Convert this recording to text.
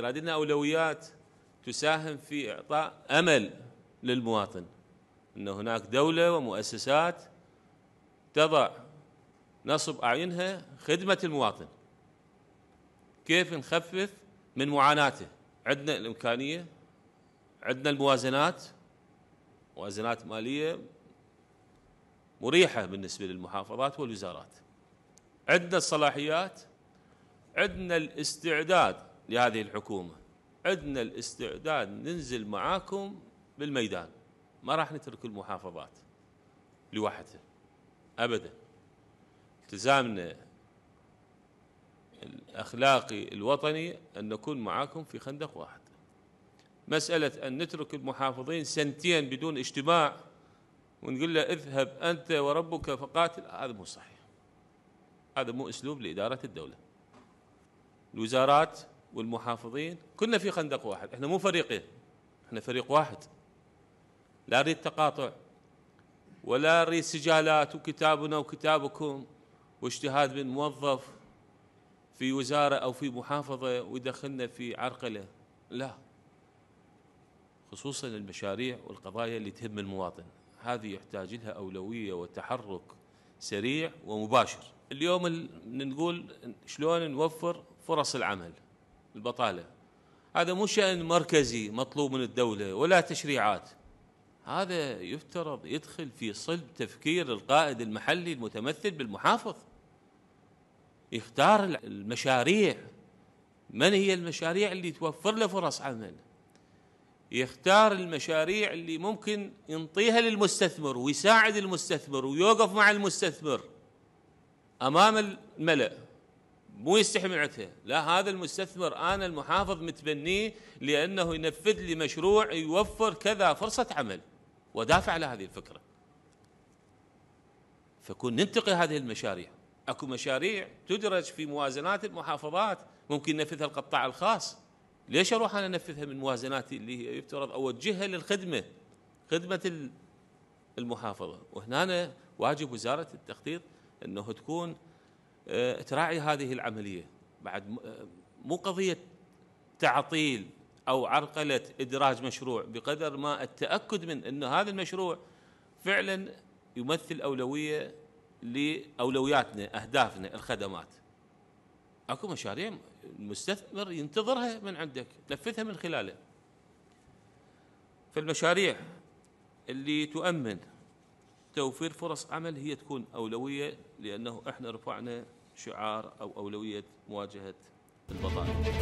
لنا أولويات تساهم في إعطاء أمل للمواطن أن هناك دولة ومؤسسات تضع نصب أعينها خدمة المواطن كيف نخفف من معاناته عندنا الإمكانية عندنا الموازنات موازنات مالية مريحة بالنسبة للمحافظات والوزارات عندنا الصلاحيات عندنا الاستعداد لهذه الحكومة عندنا الاستعداد ننزل معاكم بالميدان ما راح نترك المحافظات لوحدها أبدا التزامنا الأخلاقي الوطني أن نكون معاكم في خندق واحد مسألة أن نترك المحافظين سنتين بدون اجتماع ونقول له اذهب أنت وربك فقاتل هذا مو صحيح هذا مو أسلوب لإدارة الدولة الوزارات والمحافظين كلنا في خندق واحد احنا مو فريقين احنا فريق واحد لا نريد تقاطع ولا نريد سجالات وكتابنا وكتابكم واجتهاد من موظف في وزارة أو في محافظة ويدخلنا في عرقلة لا خصوصا المشاريع والقضايا اللي تهم المواطن هذه يحتاج لها أولوية وتحرك سريع ومباشر اليوم نقول شلون نوفر فرص العمل البطاله هذا مو شان مركزي مطلوب من الدوله ولا تشريعات هذا يفترض يدخل في صلب تفكير القائد المحلي المتمثل بالمحافظ يختار المشاريع من هي المشاريع اللي توفر له فرص عمل يختار المشاريع اللي ممكن ينطيها للمستثمر ويساعد المستثمر ويوقف مع المستثمر امام الملأ مو يستحي من عكسه لا هذا المستثمر أنا المحافظ متبنيه لأنه ينفذ لي مشروع يوفر كذا فرصة عمل ودافع على هذه الفكرة فكون ننتقي هذه المشاريع اكو مشاريع تدرج في موازنات المحافظات ممكن ينفذها القطاع الخاص ليش اروح انا انفذها من موازناتي اللي يفترض اوجهها للخدمه خدمه المحافظه وهنا واجب وزاره التخطيط انه تكون آه، تراعي هذه العمليه بعد آه، مو قضيه تعطيل او عرقله ادراج مشروع بقدر ما التاكد من ان هذا المشروع فعلا يمثل اولويه لاولوياتنا اهدافنا الخدمات اكو مشاريع المستثمر ينتظرها من عندك تنفذها من خلاله فالمشاريع اللي تؤمن توفير فرص عمل هي تكون أولوية لأنه إحنا رفعنا شعار أو أولوية مواجهة البطالة